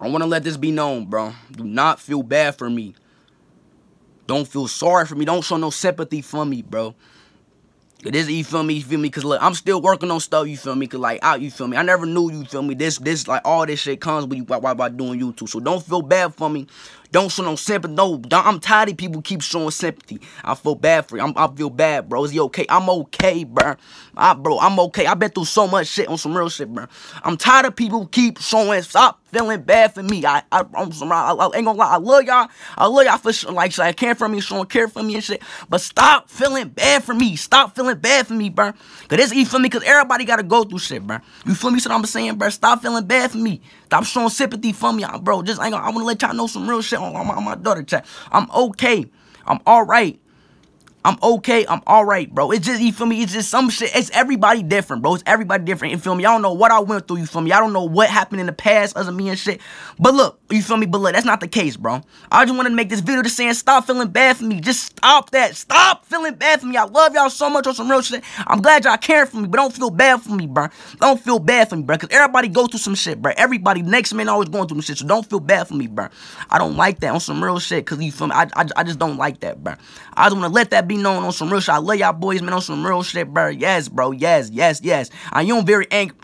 I want to let this be known, bro. Do not feel bad for me. Don't feel sorry for me. Don't show no sympathy for me, bro. It is, you feel me, you feel me? Cause look, I'm still working on stuff, you feel me? Cause like out, you feel me? I never knew, you feel me? This, this, like all this shit comes with you by, by, by doing YouTube. So don't feel bad for me. Don't show no sympathy. No, I'm tired of people keep showing sympathy. I feel bad for you. I'm, i feel bad, bro. Is he okay? I'm okay, bro. I, bro, I'm okay. I've been through so much shit on some real shit, bro. I'm tired of people keep showing. Stop feeling bad for me. I, I, I'm, I, I ain't gonna lie. I love y'all. I love y'all for sure. Like, I care for me, showing care for me and shit. But stop feeling bad for me. Stop feeling bad for me, bro. Cause it's easy for me? Cause everybody gotta go through shit, bro. You feel me? So I'm saying, bro, stop feeling bad for me. Stop showing sympathy for me, bro. Just ain't gonna, I wanna let y'all know some real shit shit on my, my daughter chat. I'm okay. I'm all right. I'm okay. I'm all right, bro. It's just, you feel me? It's just some shit. It's everybody different, bro. It's everybody different. You feel me? I don't know what I went through. You feel me? I don't know what happened in the past as a me and shit. But look, you feel me? But look, that's not the case, bro. I just wanted to make this video just saying stop feeling bad for me. Just stop that. Stop feeling bad for me. I love y'all so much on some real shit. I'm glad y'all caring for me, but don't feel bad for me, bro. Don't feel bad for me, bro. Because everybody goes through some shit, bro. Everybody, next man always going through some shit. So don't feel bad for me, bro. I don't like that on some real shit. Because you feel me? I, I, I just don't like that, bro. I just want to let that be be known on some real shit. I love y'all boys, man, on some real shit, bro. Yes, bro. Yes, yes, yes. I am very angry.